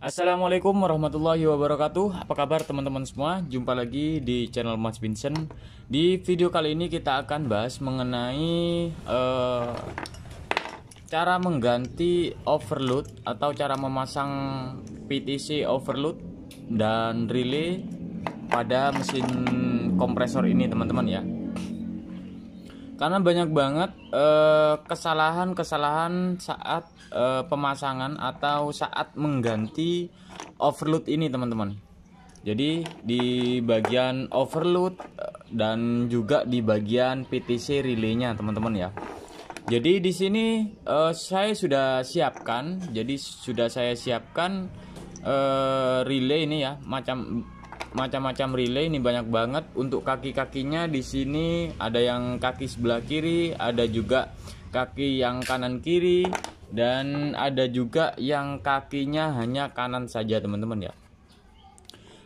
Assalamualaikum warahmatullahi wabarakatuh Apa kabar teman-teman semua Jumpa lagi di channel Mas Vincent Di video kali ini kita akan bahas mengenai uh, Cara mengganti overload Atau cara memasang PTC overload Dan relay pada mesin kompresor ini teman-teman ya karena banyak banget eh, kesalahan-kesalahan eh, saat eh, pemasangan atau saat mengganti overload ini teman-teman jadi di bagian overload eh, dan juga di bagian PTC relaynya teman-teman ya jadi di sini eh, saya sudah siapkan jadi sudah saya siapkan eh, relay ini ya macam macam-macam relay ini banyak banget untuk kaki-kakinya di sini ada yang kaki sebelah kiri ada juga kaki yang kanan kiri dan ada juga yang kakinya hanya kanan saja teman-teman ya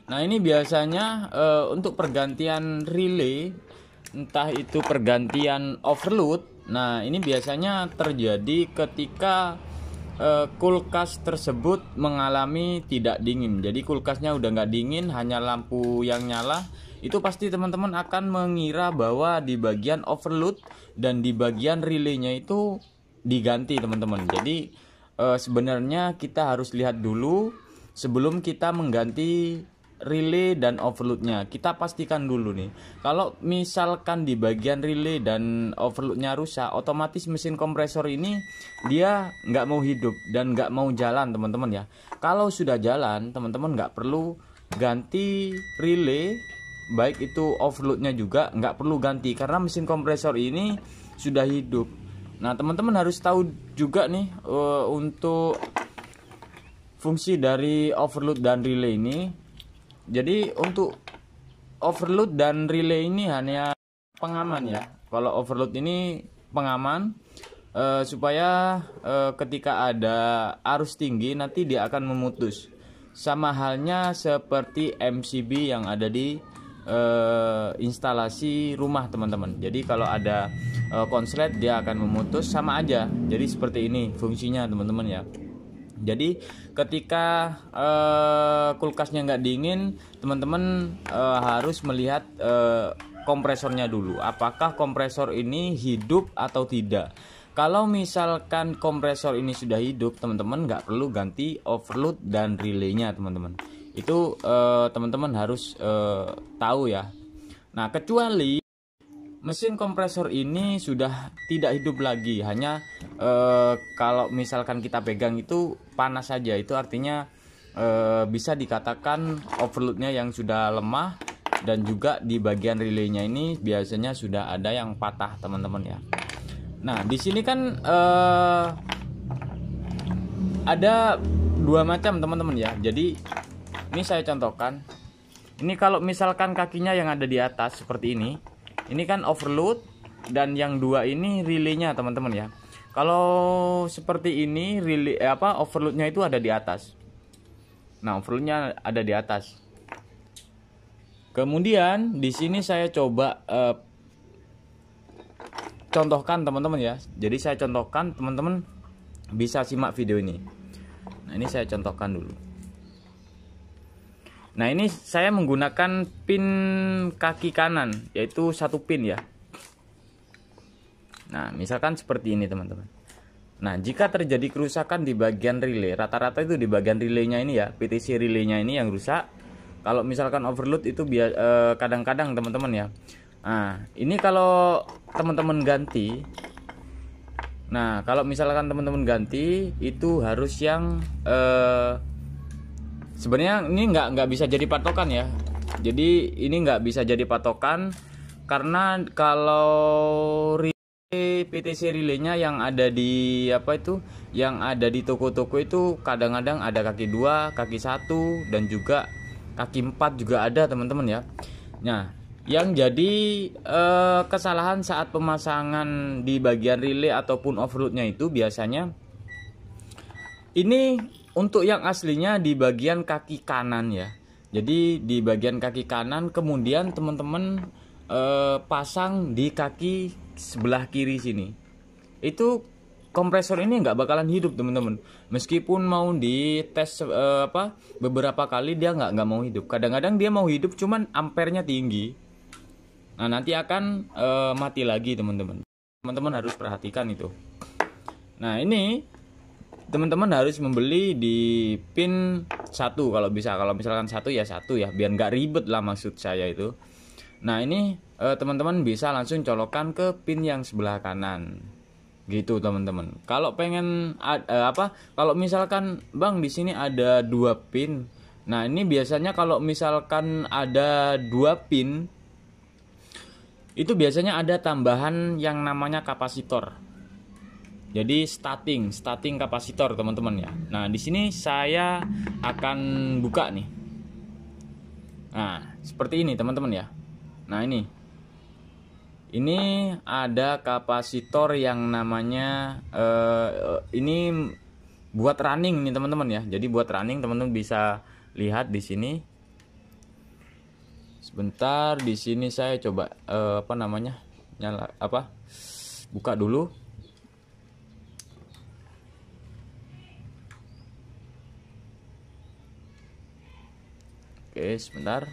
Nah ini biasanya e, untuk pergantian relay entah itu pergantian overload nah ini biasanya terjadi ketika Eh, kulkas tersebut mengalami tidak dingin. Jadi kulkasnya udah nggak dingin, hanya lampu yang nyala. Itu pasti teman-teman akan mengira bahwa di bagian overload dan di bagian relaynya itu diganti teman-teman. Jadi eh, sebenarnya kita harus lihat dulu sebelum kita mengganti relay dan overloadnya kita pastikan dulu nih kalau misalkan di bagian relay dan overloadnya rusak otomatis mesin kompresor ini dia nggak mau hidup dan nggak mau jalan teman-teman ya kalau sudah jalan teman-teman nggak perlu ganti relay baik itu overloadnya juga nggak perlu ganti karena mesin kompresor ini sudah hidup nah teman-teman harus tahu juga nih uh, untuk fungsi dari overload dan relay ini jadi untuk overload dan relay ini hanya pengaman ya. Kalau overload ini pengaman uh, supaya uh, ketika ada arus tinggi nanti dia akan memutus. Sama halnya seperti MCB yang ada di uh, instalasi rumah teman-teman. Jadi kalau ada uh, konslet dia akan memutus sama aja. Jadi seperti ini fungsinya teman-teman ya. Jadi ketika uh, kulkasnya nggak dingin, teman-teman uh, harus melihat uh, kompresornya dulu. Apakah kompresor ini hidup atau tidak? Kalau misalkan kompresor ini sudah hidup, teman-teman nggak perlu ganti overload dan relaynya, teman-teman. Itu teman-teman harus tahu ya. Nah, kecuali mesin kompresor ini sudah tidak hidup lagi hanya e, kalau misalkan kita pegang itu panas saja itu artinya e, bisa dikatakan overloadnya yang sudah lemah dan juga di bagian relaynya ini biasanya sudah ada yang patah teman-teman ya nah di sini kan e, ada dua macam teman-teman ya jadi ini saya contohkan ini kalau misalkan kakinya yang ada di atas seperti ini ini kan overload dan yang dua ini relaynya teman-teman ya kalau seperti ini relay eh, apa overloadnya itu ada di atas nah overloadnya ada di atas kemudian di sini saya coba eh, contohkan teman-teman ya jadi saya contohkan teman-teman bisa simak video ini nah ini saya contohkan dulu Nah ini saya menggunakan pin kaki kanan yaitu satu pin ya. Nah misalkan seperti ini teman-teman. Nah jika terjadi kerusakan di bagian relay, rata-rata itu di bagian relaynya ini ya, PTC relaynya ini yang rusak. Kalau misalkan overload itu eh, kadang-kadang teman-teman ya. Nah ini kalau teman-teman ganti, nah kalau misalkan teman-teman ganti itu harus yang eh, sebenarnya ini nggak nggak bisa jadi patokan ya jadi ini nggak bisa jadi patokan karena kalau relay, PTC relaynya yang ada di apa itu yang ada di toko-toko itu kadang-kadang ada kaki dua kaki satu dan juga kaki empat juga ada teman-teman ya nah yang jadi eh, kesalahan saat pemasangan di bagian relay ataupun offroadnya itu biasanya ini untuk yang aslinya di bagian kaki kanan ya. Jadi di bagian kaki kanan kemudian teman-teman eh, pasang di kaki sebelah kiri sini. Itu kompresor ini nggak bakalan hidup teman-teman. Meskipun mau tes eh, apa beberapa kali dia nggak nggak mau hidup. Kadang-kadang dia mau hidup cuman ampernya tinggi. Nah nanti akan eh, mati lagi teman-teman. Teman-teman harus perhatikan itu. Nah ini teman-teman harus membeli di pin satu kalau bisa kalau misalkan satu ya satu ya biar nggak ribet lah maksud saya itu nah ini eh, teman-teman eh, bisa langsung colokan ke pin yang sebelah kanan gitu teman-teman kalau pengen eh, apa kalau misalkan bang di sini ada dua pin nah ini biasanya kalau misalkan ada dua pin itu biasanya ada tambahan yang namanya kapasitor jadi starting, starting kapasitor teman-teman ya. Nah, di sini saya akan buka nih. Nah, seperti ini teman-teman ya. Nah, ini. Ini ada kapasitor yang namanya eh, ini buat running nih teman-teman ya. Jadi buat running teman-teman bisa lihat di sini. Sebentar, di sini saya coba eh, apa namanya? nyala apa? Buka dulu. Oke, eh, sebentar.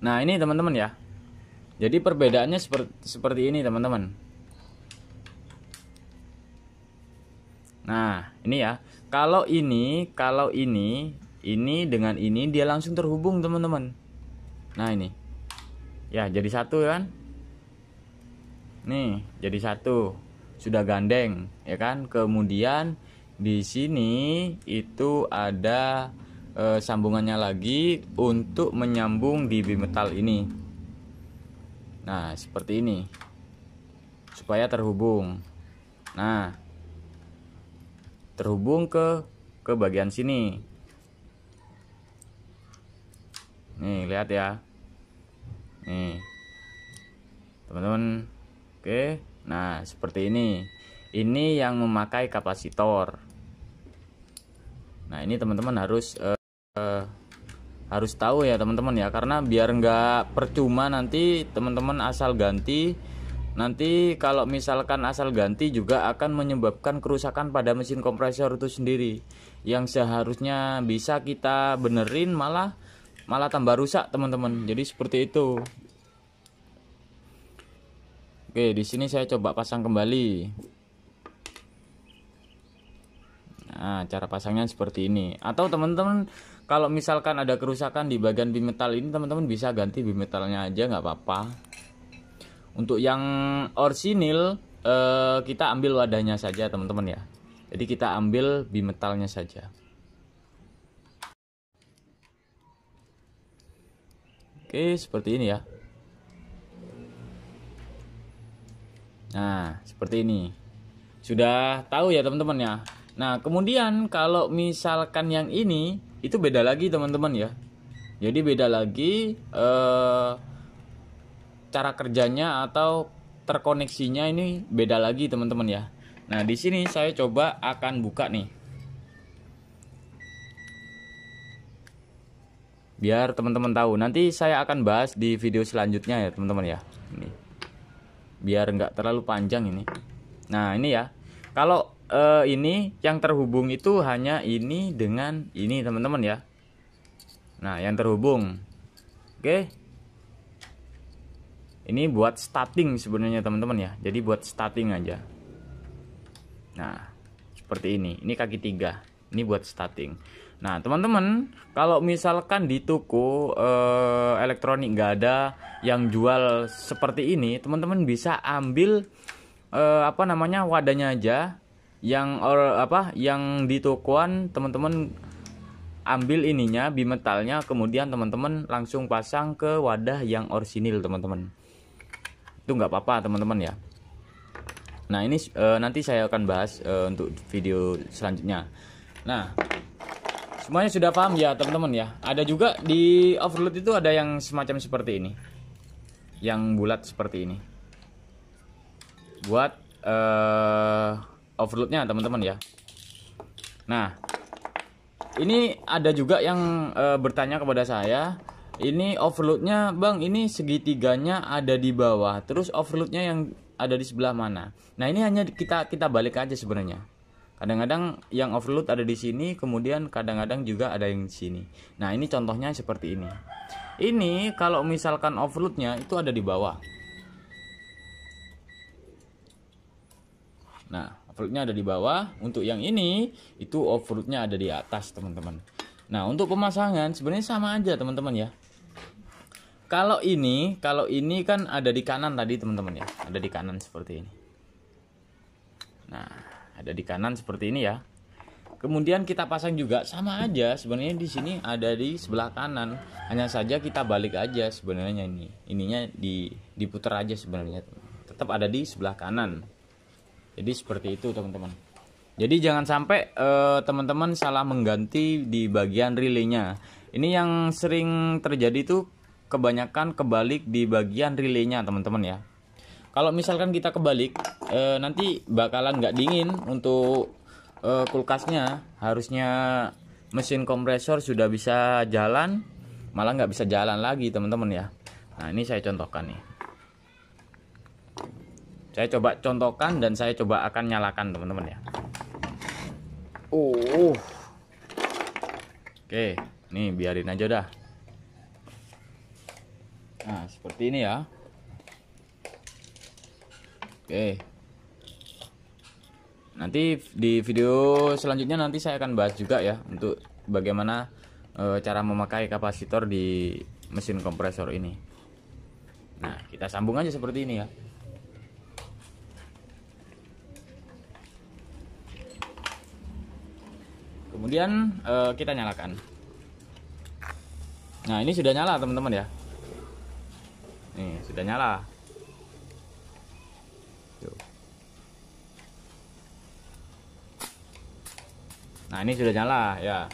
Nah, ini teman-teman ya. Jadi perbedaannya seperti seperti ini, teman-teman. Nah, ini ya. Kalau ini, kalau ini, ini dengan ini dia langsung terhubung, teman-teman. Nah, ini. Ya, jadi satu kan? Nih, jadi satu. Sudah gandeng, ya kan? Kemudian di sini itu ada e, sambungannya lagi untuk menyambung di bimetal ini. Nah, seperti ini. Supaya terhubung. Nah, terhubung ke ke bagian sini. Nih, lihat ya. Nih. Teman-teman, oke. Nah, seperti ini. Ini yang memakai kapasitor. Nah, ini teman-teman harus uh, uh, harus tahu ya teman-teman ya karena biar nggak percuma nanti teman-teman asal ganti nanti kalau misalkan asal ganti juga akan menyebabkan kerusakan pada mesin kompresor itu sendiri yang seharusnya bisa kita benerin malah malah tambah rusak teman-teman jadi seperti itu oke di sini saya coba pasang kembali nah cara pasangnya seperti ini atau teman-teman kalau misalkan ada kerusakan di bagian bimetal ini teman-teman bisa ganti bimetalnya aja nggak apa-apa untuk yang orsinil eh, kita ambil wadahnya saja teman-teman ya jadi kita ambil bimetalnya saja Oke seperti ini ya Nah seperti ini Sudah tahu ya teman-teman ya Nah kemudian kalau misalkan yang ini itu beda lagi teman-teman ya jadi beda lagi eh, cara kerjanya atau terkoneksinya ini beda lagi teman-teman ya nah di sini saya coba akan buka nih biar teman-teman tahu nanti saya akan bahas di video selanjutnya ya teman-teman ya ini biar nggak terlalu panjang ini nah ini ya kalau uh, ini yang terhubung itu hanya ini dengan ini teman-teman ya nah yang terhubung oke okay. ini buat starting sebenarnya teman-teman ya jadi buat starting aja nah seperti ini ini kaki tiga ini buat starting nah teman-teman kalau misalkan di toko eh, elektronik gak ada yang jual seperti ini teman-teman bisa ambil eh, apa namanya wadahnya aja yang or, apa yang di tokoan teman-teman ambil ininya bimetalnya kemudian teman-teman langsung pasang ke wadah yang orsinil teman-teman itu nggak apa-apa teman-teman ya nah ini e, nanti saya akan bahas e, untuk video selanjutnya nah semuanya sudah paham ya teman-teman ya ada juga di overload itu ada yang semacam seperti ini yang bulat seperti ini buat eh overloadnya teman-teman ya nah ini ada juga yang e, bertanya kepada saya ini overloadnya bang ini segitiganya ada di bawah terus overloadnya yang ada di sebelah mana nah ini hanya kita kita balik aja sebenarnya kadang-kadang yang overload ada di sini kemudian kadang-kadang juga ada yang di sini nah ini contohnya seperti ini ini kalau misalkan overloadnya itu ada di bawah nah Overloadnya ada di bawah. Untuk yang ini itu overloadnya ada di atas teman-teman. Nah untuk pemasangan sebenarnya sama aja teman-teman ya. Kalau ini, kalau ini kan ada di kanan tadi teman-teman ya, ada di kanan seperti ini. Nah, ada di kanan seperti ini ya. Kemudian kita pasang juga sama aja sebenarnya di sini ada di sebelah kanan. Hanya saja kita balik aja sebenarnya ini. Ininya di diputar aja sebenarnya. Tetap ada di sebelah kanan. Jadi seperti itu teman-teman. Jadi jangan sampai eh, teman-teman uh, salah mengganti di bagian relaynya. Ini yang sering terjadi tuh kebanyakan kebalik di bagian relaynya teman-teman ya. Kalau misalkan kita kebalik, eh, nanti bakalan nggak dingin untuk eh, kulkasnya. Harusnya mesin kompresor sudah bisa jalan, malah nggak bisa jalan lagi teman-teman ya. Nah ini saya contohkan nih. Saya coba contohkan dan saya coba akan nyalakan teman-teman ya. Uh. Oke, nih biarin aja dah. Nah, seperti ini ya. Oke. Nanti di video selanjutnya nanti saya akan bahas juga ya untuk bagaimana e, cara memakai kapasitor di mesin kompresor ini. Nah, kita sambung aja seperti ini ya. kemudian uh, kita nyalakan nah ini sudah nyala teman-teman ya nih sudah nyala nah ini sudah nyala ya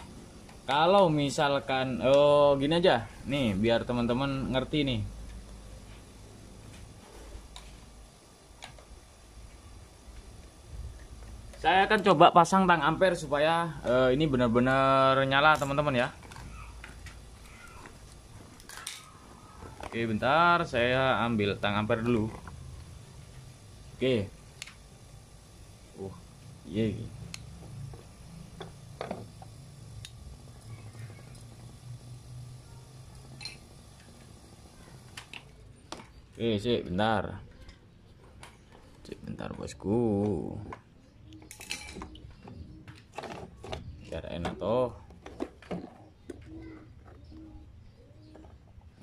kalau misalkan oh gini aja nih biar teman-teman ngerti nih akan coba pasang tang ampere supaya uh, ini benar-benar nyala teman-teman ya Oke bentar saya ambil tang ampere dulu Oke Uh iya Oke sih bentar Cek bentar bosku biar enak tuh.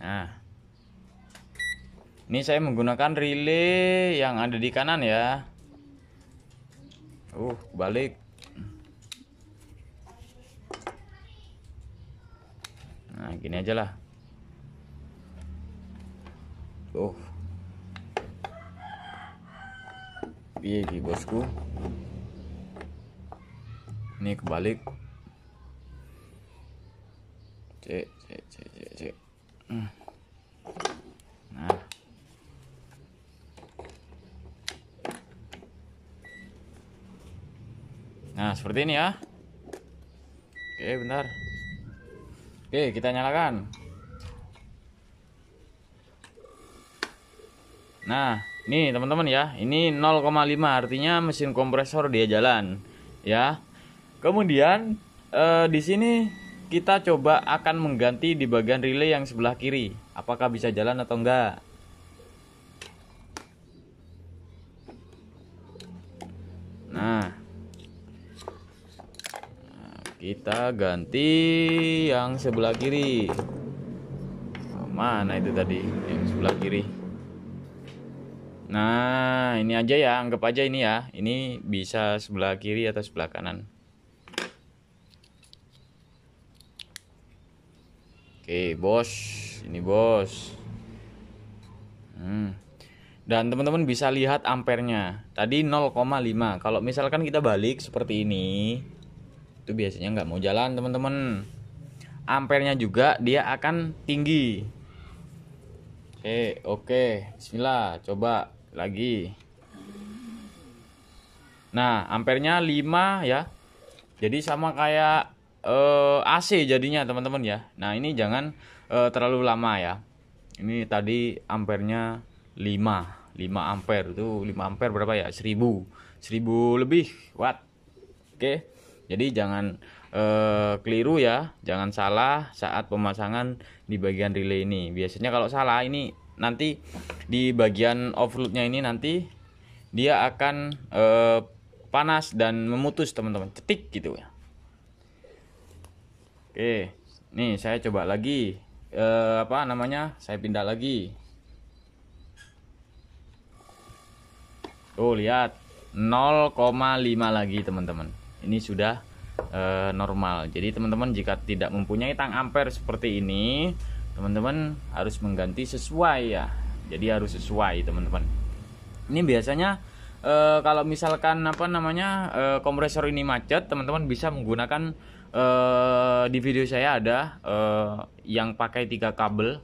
nah ini saya menggunakan relay yang ada di kanan ya uh balik nah gini aja lah tuh piye bosku ini kebalik c c c c c hmm. nah nah seperti ini ya oke bentar oke kita nyalakan nah ini teman-teman ya, ini 0,5 artinya mesin kompresor dia jalan ya. Kemudian eh, di sini kita coba akan mengganti di bagian relay yang sebelah kiri. Apakah bisa jalan atau enggak? Nah, kita ganti yang sebelah kiri. Oh, mana itu tadi yang sebelah kiri? Nah, ini aja ya, anggap aja ini ya. Ini bisa sebelah kiri atau sebelah kanan. Oke, eh, bos. Ini bos. Hmm. Dan teman-teman bisa lihat ampernya. Tadi 0,5. Kalau misalkan kita balik seperti ini, itu biasanya nggak mau jalan, teman-teman. Ampernya juga dia akan tinggi. Oke, oke. Bismillah, coba lagi. Nah, ampernya 5 ya. Jadi sama kayak uh, eh, AC jadinya teman-teman ya. Nah, ini jangan uh, terlalu lama ya. Ini tadi ampernya 5, 5 ampere itu 5 ampere berapa ya? 1000. 1000 lebih watt. Oke. Jadi jangan eh, keliru ya, jangan salah saat pemasangan di bagian relay ini. Biasanya kalau salah ini nanti di bagian overloadnya ini nanti dia akan panas dan memutus teman-teman, cetik gitu ya. Oke, nih saya coba lagi. E, apa namanya? Saya pindah lagi. Tuh lihat 0,5 lagi teman-teman. Ini sudah e, normal. Jadi teman-teman jika tidak mempunyai tang ampere seperti ini, teman-teman harus mengganti sesuai ya. Jadi harus sesuai teman-teman. Ini biasanya e, kalau misalkan apa namanya e, kompresor ini macet, teman-teman bisa menggunakan Eh, di video saya ada uh, yang pakai tiga kabel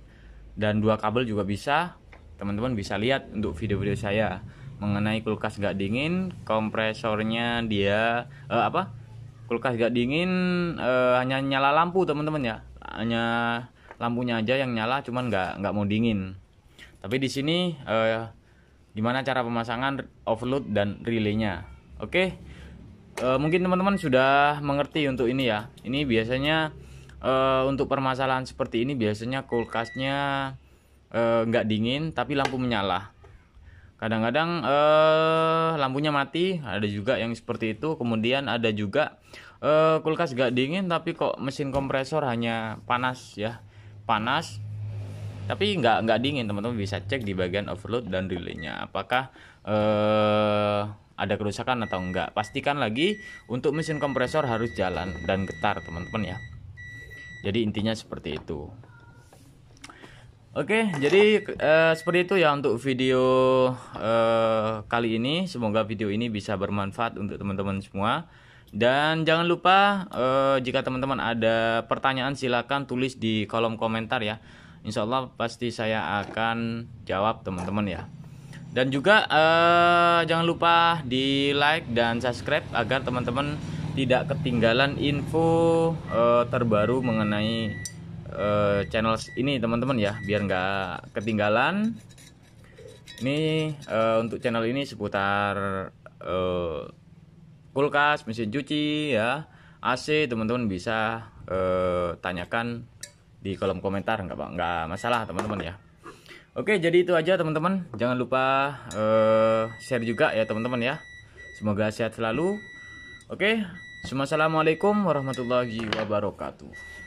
dan dua kabel juga bisa teman-teman bisa lihat untuk video-video saya mengenai kulkas gak dingin kompresornya dia uh, apa kulkas gak dingin uh, hanya nyala lampu teman-teman ya hanya lampunya aja yang nyala cuman nggak nggak mau dingin tapi di sini uh, gimana cara pemasangan overload dan relaynya oke okay? e, mungkin teman-teman sudah mengerti untuk ini ya ini biasanya e, untuk permasalahan seperti ini biasanya kulkasnya eh, nggak dingin tapi lampu menyala kadang-kadang eh, lampunya mati ada juga yang seperti itu kemudian ada juga eh, kulkas nggak dingin tapi kok mesin kompresor hanya panas ya panas tapi nggak nggak dingin teman-teman bisa cek di bagian overload dan relaynya apakah eh, ada kerusakan atau enggak. Pastikan lagi untuk mesin kompresor harus jalan dan getar, teman-teman ya. Jadi intinya seperti itu. Oke, jadi eh, seperti itu ya untuk video eh, kali ini. Semoga video ini bisa bermanfaat untuk teman-teman semua. Dan jangan lupa eh, jika teman-teman ada pertanyaan silakan tulis di kolom komentar ya. Insya Allah pasti saya akan jawab teman-teman ya. Dan juga uh, jangan lupa di like dan subscribe agar teman-teman tidak ketinggalan info uh, terbaru mengenai uh, channel ini teman-teman ya biar nggak ketinggalan. Ini uh, untuk channel ini seputar uh, kulkas, mesin cuci ya, AC teman-teman bisa uh, tanyakan di kolom komentar nggak nggak masalah teman-teman ya. Oke, jadi itu aja teman-teman. Jangan lupa uh, share juga ya teman-teman ya. Semoga sehat selalu. Oke, Assalamualaikum warahmatullahi wabarakatuh.